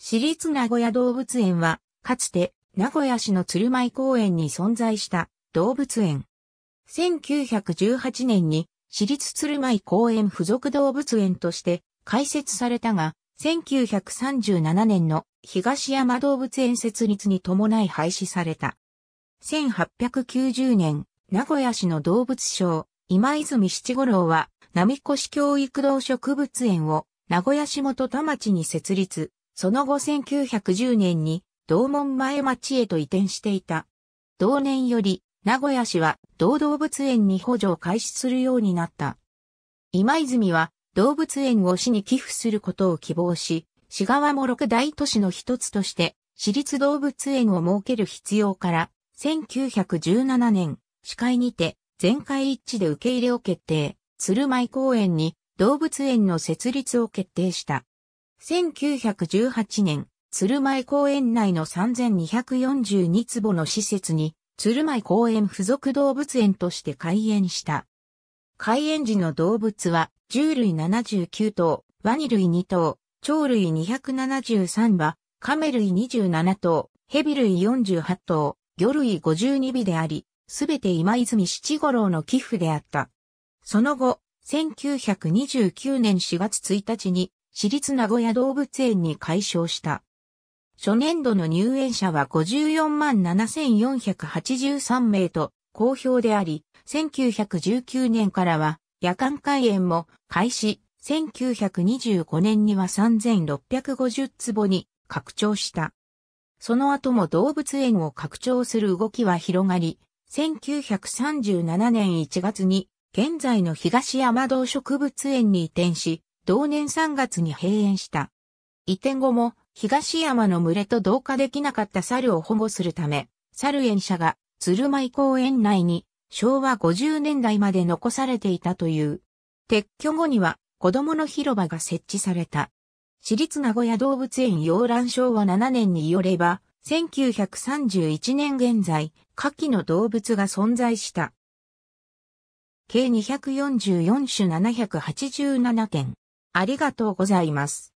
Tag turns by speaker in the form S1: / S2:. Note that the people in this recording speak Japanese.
S1: 私立名古屋動物園は、かつて名古屋市の鶴舞公園に存在した動物園。1918年に私立鶴舞公園附属動物園として開設されたが、1937年の東山動物園設立に伴い廃止された。1890年、名古屋市の動物省、今泉七五郎は、並越教育動植物園を名古屋市元田町に設立。その後1910年に同門前町へと移転していた。同年より名古屋市は同動物園に補助を開始するようになった。今泉は動物園を市に寄付することを希望し、市側も六大都市の一つとして市立動物園を設ける必要から、1917年、市会にて全会一致で受け入れを決定、鶴舞公園に動物園の設立を決定した。1918年、鶴舞公園内の3242坪の施設に、鶴舞公園附属動物園として開園した。開園時の動物は、獣類79頭、ワニ類2頭、鳥類273羽、カメ類27頭、蛇類48頭、魚類52尾であり、すべて今泉七五郎の寄付であった。その後、1929年4月1日に私立名古屋動物園に改称した。初年度の入園者は54万7483名と好評であり、1919年からは夜間開園も開始、1925年には3650坪に拡張した。その後も動物園を拡張する動きは広がり、1937年1月に現在の東山動植物園に移転し、同年3月に閉園した。移転後も東山の群れと同化できなかった猿を保護するため、猿園舎が鶴舞公園内に昭和50年代まで残されていたという。撤去後には子供の広場が設置された。私立名古屋動物園洋蘭昭和7年によれば、1931年現在、下記の動物が存在した。計244種787点。ありがとうございます。